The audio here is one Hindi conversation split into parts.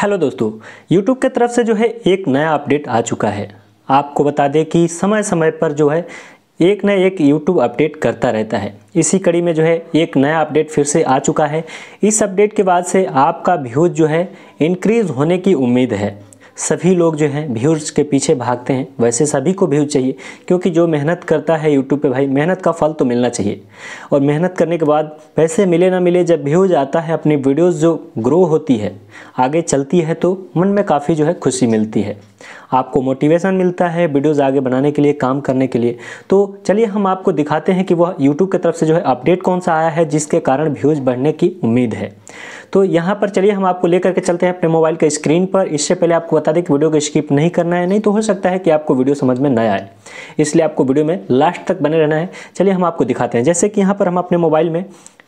हेलो दोस्तों यूट्यूब की तरफ से जो है एक नया अपडेट आ चुका है आपको बता दें कि समय समय पर जो है एक न एक यूट्यूब अपडेट करता रहता है इसी कड़ी में जो है एक नया अपडेट फिर से आ चुका है इस अपडेट के बाद से आपका व्यूज़ जो है इंक्रीज़ होने की उम्मीद है सभी लोग जो हैं व्यूज़ के पीछे भागते हैं वैसे सभी को व्यूज़ चाहिए क्योंकि जो मेहनत करता है यूट्यूब पे भाई मेहनत का फल तो मिलना चाहिए और मेहनत करने के बाद पैसे मिले ना मिले जब व्यूज़ आता है अपनी वीडियोज़ जो ग्रो होती है आगे चलती है तो मन में काफ़ी जो है खुशी मिलती है आपको मोटिवेशन मिलता है वीडियोज़ आगे बनाने के लिए काम करने के लिए तो चलिए हम आपको दिखाते हैं कि वह यूट्यूब की तरफ से जो है अपडेट कौन सा आया है जिसके कारण व्यूज़ बढ़ने की उम्मीद है तो यहाँ पर चलिए हम आपको लेकर के चलते हैं अपने मोबाइल के स्क्रीन पर इससे पहले आपको बता दें कि वीडियो को स्किप नहीं करना है नहीं तो हो सकता है कि आपको वीडियो समझ में न आए इसलिए आपको वीडियो में लास्ट तक बने रहना है चलिए हम आपको दिखाते हैं जैसे कि यहाँ पर हम अपने मोबाइल में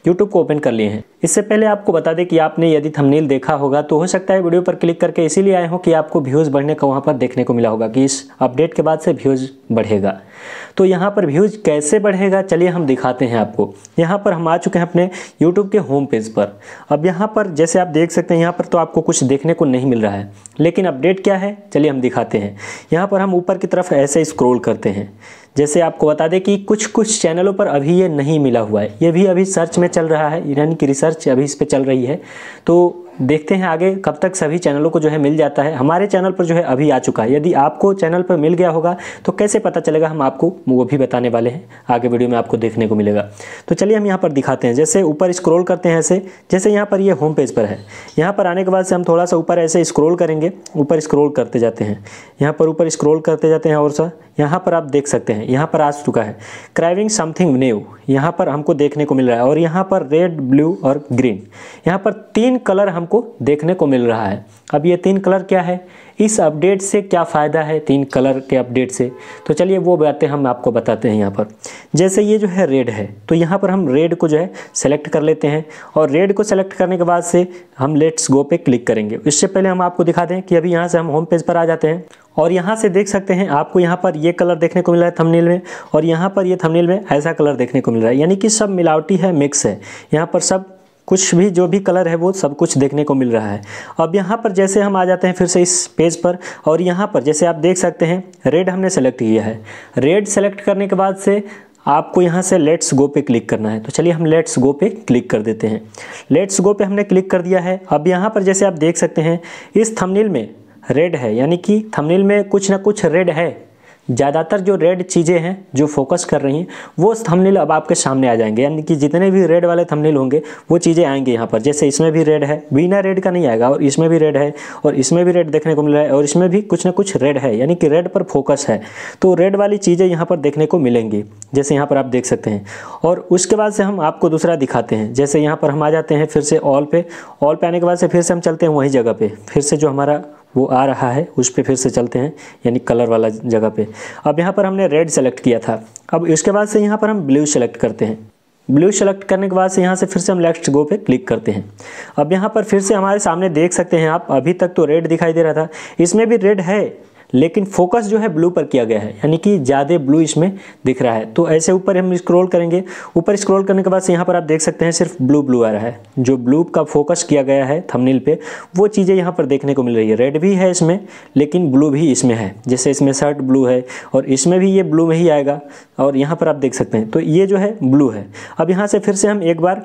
यूट्यूब को ओपन कर लिए हैं इससे पहले आपको बता दें कि आपने यदि थंबनेल देखा होगा तो हो सकता है वीडियो पर क्लिक करके इसीलिए आए हो कि आपको व्यूज़ बढ़ने का वहाँ पर देखने को मिला होगा कि इस अपडेट के बाद से व्यूज़ बढ़ेगा तो यहाँ पर व्यूज़ कैसे बढ़ेगा चलिए हम दिखाते हैं आपको यहाँ पर हम आ चुके हैं अपने यूट्यूब के होम पेज पर अब यहाँ पर जैसे आप देख सकते हैं यहाँ पर तो आपको कुछ देखने को नहीं मिल रहा है लेकिन अपडेट क्या है चलिए हम दिखाते हैं यहाँ पर हम ऊपर की तरफ ऐसे स्क्रोल करते हैं जैसे आपको बता दें कि कुछ कुछ चैनलों पर अभी ये नहीं मिला हुआ है ये भी अभी सर्च में चल रहा है यानी कि रिसर्च रिसर्च अभी इस पर चल रही है तो देखते हैं आगे कब तक सभी चैनलों को जो है मिल जाता है हमारे चैनल पर जो है अभी आ चुका है यदि आपको चैनल पर मिल गया होगा तो कैसे पता चलेगा हम आपको वो भी बताने वाले हैं आगे वीडियो में आपको देखने को मिलेगा तो चलिए हम यहाँ पर दिखाते हैं जैसे ऊपर स्क्रोल करते हैं ऐसे जैसे यहाँ पर ये होम पेज पर है यहाँ पर आने के बाद से हम थोड़ा सा ऊपर ऐसे स्क्रोल करेंगे ऊपर स्क्रोल करते जाते हैं यहाँ पर ऊपर स्क्रोल करते जाते हैं और सर यहाँ पर आप देख सकते हैं यहाँ पर आ चुका है क्राइविंग समथिंग न्यू यहाँ पर हमको देखने को मिल रहा है और यहाँ पर रेड ब्लू और ग्रीन यहाँ पर तीन कलर हम हमको देखने को मिल रहा है अब ये तीन कलर क्या है इस अपडेट से क्या फ़ायदा है तीन कलर के अपडेट से तो चलिए वो बातें हम आपको बताते हैं यहाँ पर जैसे ये जो है रेड है तो यहाँ पर हम रेड को जो है सेलेक्ट कर लेते हैं और रेड को सेलेक्ट करने के बाद से हम लेट्स गो पे क्लिक करेंगे इससे पहले हम आपको दिखा दें कि अभी यहाँ से हम होम पेज पर आ जाते हैं और यहाँ से देख सकते हैं आपको यहाँ पर ये कलर देखने को मिल रहा है थंबनेल में और यहाँ पर ये थंबनेल में ऐसा कलर देखने को मिल रहा है यानी कि सब मिलावटी है मिक्स है यहाँ पर सब कुछ भी जो भी कलर है वो सब कुछ देखने को मिल रहा है अब यहाँ पर जैसे हम आ जाते हैं फिर से इस पेज पर और यहाँ पर जैसे आप देख सकते हैं रेड हमने सेलेक्ट किया है रेड सेलेक्ट करने के बाद से आपको यहाँ से लेट्स गो पे क्लिक करना है तो चलिए हम लेट्स गो पे क्लिक कर देते हैं लेट्स गो पे हमने क्लिक कर दिया है अब यहाँ पर जैसे आप देख सकते हैं इस थमनील में रेड है यानी कि थमनील में कुछ ना कुछ रेड है ज़्यादातर जो रेड चीज़ें हैं जो फोकस कर रही हैं वो थंबनेल अब आपके सामने आ जाएंगे यानी कि जितने भी रेड वाले थंबनेल होंगे वो चीज़ें आएंगी यहाँ पर जैसे इसमें भी रेड है बिना रेड का नहीं आएगा और इसमें भी रेड है और इसमें भी रेड देखने को मिल रहा है और इसमें भी कुछ ना कुछ रेड है यानी कि रेड पर फोकस है तो रेड वाली चीज़ें यहाँ पर देखने को मिलेंगी जैसे यहाँ पर आप देख सकते हैं और उसके बाद से हम आपको दूसरा दिखाते हैं जैसे यहाँ पर हम आ जाते हैं फिर से ऑल पे ऑल पे आने के बाद से फिर से हम चलते हैं वहीं जगह पर फिर से जो हमारा वो आ रहा है उस पर फिर से चलते हैं यानी कलर वाला जगह पे अब यहाँ पर हमने रेड सेलेक्ट किया था अब इसके बाद से यहाँ पर हम ब्लू सेलेक्ट करते हैं ब्लू सेलेक्ट करने के बाद से यहाँ से फिर से हम नेक्स्ट गो पे क्लिक करते हैं अब यहाँ पर फिर से हमारे सामने देख सकते हैं आप अभी तक तो रेड दिखाई दे रहा था इसमें भी रेड है लेकिन फोकस जो है ब्लू पर किया गया है यानी कि ज़्यादा ब्लू इसमें दिख रहा है तो ऐसे ऊपर हम स्क्रॉल करेंगे ऊपर स्क्रॉल करने के बाद यहाँ पर आप देख सकते हैं सिर्फ ब्लू ब्लू आ रहा है जो ब्लू का फोकस किया गया है थमनील पे वो चीज़ें यहाँ पर देखने को मिल रही है रेड भी है इसमें लेकिन ब्लू भी इसमें है जैसे इसमें शर्ट ब्लू है और इसमें भी ये ब्लू में ही आएगा और यहाँ पर आप देख सकते हैं तो ये जो है ब्लू है अब यहाँ से फिर से हम एक बार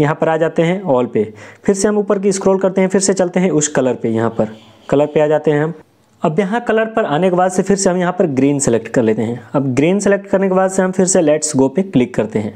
यहाँ पर आ जाते हैं ऑल पे फिर से हम ऊपर की स्क्रॉल करते हैं फिर से चलते हैं उस कलर पे यहाँ पर कलर पे आ जाते हैं हम अब यहाँ कलर पर आने के बाद से फिर से हम यहाँ पर ग्रीन सेलेक्ट कर लेते हैं अब ग्रीन सेलेक्ट करने के बाद से हम फिर से लेट्स गो पे क्लिक करते हैं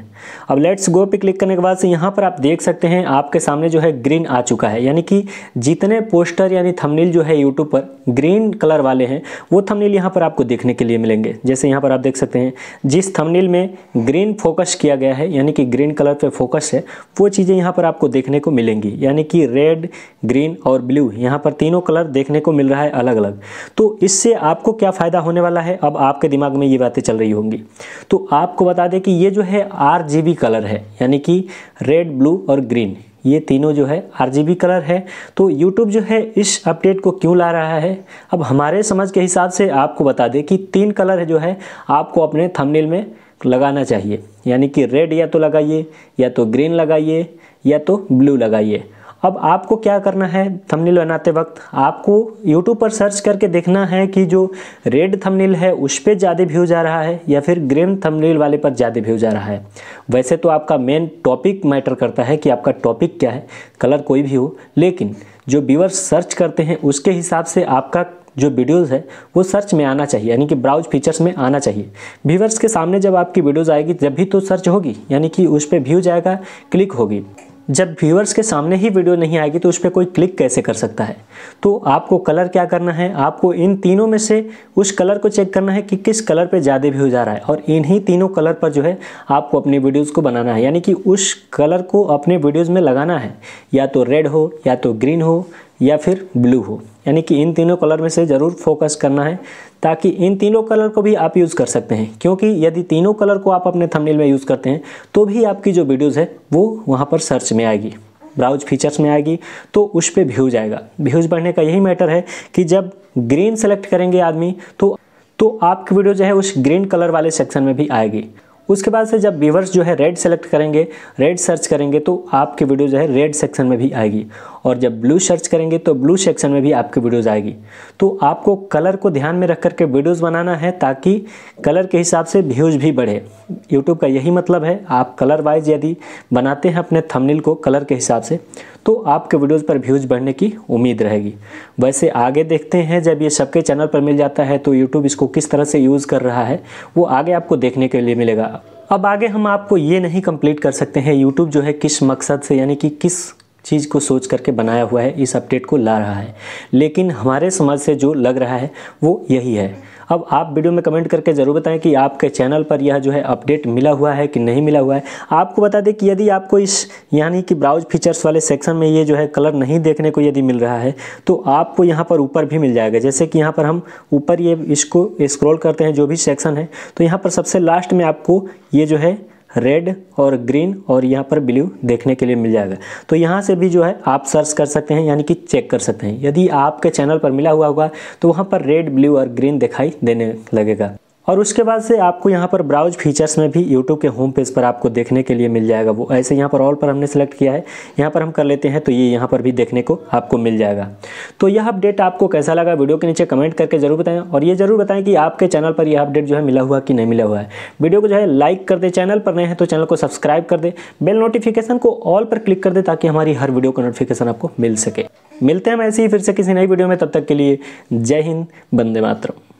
अब लेट्स गो पे क्लिक करने के बाद से यहाँ पर आप देख सकते हैं आपके सामने जो है ग्रीन आ चुका है यानी कि जितने पोस्टर यानी थंबनेल जो है यूट्यूब पर ग्रीन कलर वाले हैं वो थमनील यहाँ पर आपको देखने के लिए मिलेंगे जैसे यहाँ पर आप देख सकते हैं जिस थमनील में ग्रीन फोकस किया गया है यानी कि ग्रीन कलर पर फोकस है वो चीज़ें यहाँ पर आपको देखने को मिलेंगी यानी कि रेड ग्रीन और ब्लू यहाँ पर तीनों कलर देखने को मिल रहा है अलग अलग तो इससे आपको क्या फ़ायदा होने वाला है अब आपके दिमाग में ये बातें चल रही होंगी तो आपको बता दें कि ये जो है आर कलर है यानी कि रेड ब्लू और ग्रीन ये तीनों जो है आर कलर है तो यूट्यूब जो है इस अपडेट को क्यों ला रहा है अब हमारे समझ के हिसाब से आपको बता दें कि तीन कलर जो है आपको अपने थंबनेल में लगाना चाहिए यानी कि रेड या तो लगाइए या तो ग्रीन लगाइए या तो ब्लू लगाइए अब आपको क्या करना है थंबनेल बनाते वक्त आपको यूट्यूब पर सर्च करके देखना है कि जो रेड थंबनेल है उस पर ज़्यादा व्यू जा रहा है या फिर ग्रीन थंबनेल वाले पर ज़्यादा व्यू जा रहा है वैसे तो आपका मेन टॉपिक मैटर करता है कि आपका टॉपिक क्या है कलर कोई भी हो लेकिन जो व्यूअर्स सर्च करते हैं उसके हिसाब से आपका जो वीडियोस है वो सर्च में आना चाहिए यानी कि ब्राउज फीचर्स में आना चाहिए व्यूवर्स के सामने जब आपकी वीडियोस आएगी जब भी तो सर्च होगी यानी कि उस पर व्यू जाएगा क्लिक होगी जब व्यूअर्स के सामने ही वीडियो नहीं आएगी तो उस पर कोई क्लिक कैसे कर सकता है तो आपको कलर क्या करना है आपको इन तीनों में से उस कलर को चेक करना है कि किस कलर पे ज़्यादा व्यू जा रहा है और इन्हीं तीनों कलर पर जो है आपको अपने वीडियोज़ को बनाना है यानी कि उस कलर को अपने वीडियोज़ में लगाना है या तो रेड हो या तो ग्रीन हो या फिर ब्लू हो यानी कि इन तीनों कलर में से ज़रूर फोकस करना है ताकि इन तीनों कलर को भी आप यूज़ कर सकते हैं क्योंकि यदि तीनों कलर को आप अपने थंबनेल में यूज़ करते हैं तो भी आपकी जो वीडियोज़ है वो वहाँ पर सर्च में आएगी ब्राउज फीचर्स में आएगी तो उस पर व्यूज आएगा व्यूज बढ़ने का यही मैटर है कि जब ग्रीन सेलेक्ट करेंगे आदमी तो तो आपकी वीडियो जो है उस ग्रीन कलर वाले सेक्शन में भी आएगी उसके बाद से जब व्यूवर्स जो है रेड सेलेक्ट करेंगे रेड सर्च करेंगे तो आपकी वीडियो जो है रेड सेक्शन में भी आएगी और जब ब्लू सर्च करेंगे तो ब्लू सेक्शन में भी आपकी वीडियोज़ आएगी तो आपको कलर को ध्यान में रख करके वीडियोज़ बनाना है ताकि कलर के हिसाब से व्यूज़ भी बढ़े यूट्यूब का यही मतलब है आप कलर वाइज यदि बनाते हैं अपने थमनिल को कलर के हिसाब से तो आपके वीडियोज़ पर व्यूज़ बढ़ने की उम्मीद रहेगी वैसे आगे देखते हैं जब ये सबके चैनल पर मिल जाता है तो यूट्यूब इसको किस तरह से यूज़ कर रहा है वो आगे आपको देखने के लिए मिलेगा अब आगे हम आपको ये नहीं कंप्लीट कर सकते हैं यूट्यूब जो है किस मकसद से यानी कि किस चीज़ को सोच करके बनाया हुआ है इस अपडेट को ला रहा है लेकिन हमारे समाज से जो लग रहा है वो यही है अब आप वीडियो में कमेंट करके ज़रूर बताएं कि आपके चैनल पर यह जो है अपडेट मिला हुआ है कि नहीं मिला हुआ है आपको बता दें कि यदि आपको इस यानी कि ब्राउज फीचर्स वाले सेक्शन में ये जो है कलर नहीं देखने को यदि मिल रहा है तो आपको यहाँ पर ऊपर भी मिल जाएगा जैसे कि यहाँ पर हम ऊपर ये इसको स्क्रॉल करते हैं जो भी सेक्शन है तो यहाँ पर सबसे लास्ट में आपको ये जो है रेड और ग्रीन और यहाँ पर ब्लू देखने के लिए मिल जाएगा तो यहाँ से भी जो है आप सर्च कर सकते हैं यानी कि चेक कर सकते हैं यदि आपके चैनल पर मिला हुआ होगा तो वहाँ पर रेड ब्लू और ग्रीन दिखाई देने लगेगा और उसके बाद से आपको यहाँ पर ब्राउज फीचर्स में भी यूट्यूब के होम पेज पर आपको देखने के लिए मिल जाएगा वो ऐसे यहाँ पर ऑल पर हमने सेलेक्ट किया है यहाँ पर हम कर लेते हैं तो ये यहाँ पर भी देखने को आपको मिल जाएगा तो यह अपडेट आपको कैसा लगा वीडियो के नीचे कमेंट करके जरूर बताएं और ये जरूर बताएं कि आपके चैनल पर यह अपडेट जो है मिला हुआ कि नहीं मिला हुआ है वीडियो को जो है लाइक कर दे चैनल पर नए हैं तो चैनल को सब्सक्राइब कर दे बेल नोटिफिकेशन को ऑल पर क्लिक कर दे ताकि हमारी हर वीडियो का नोटिफिकेशन आपको मिल सके मिलते हैं हम ऐसे ही फिर से किसी नई वीडियो में तब तक के लिए जय हिंद बंदे मातरम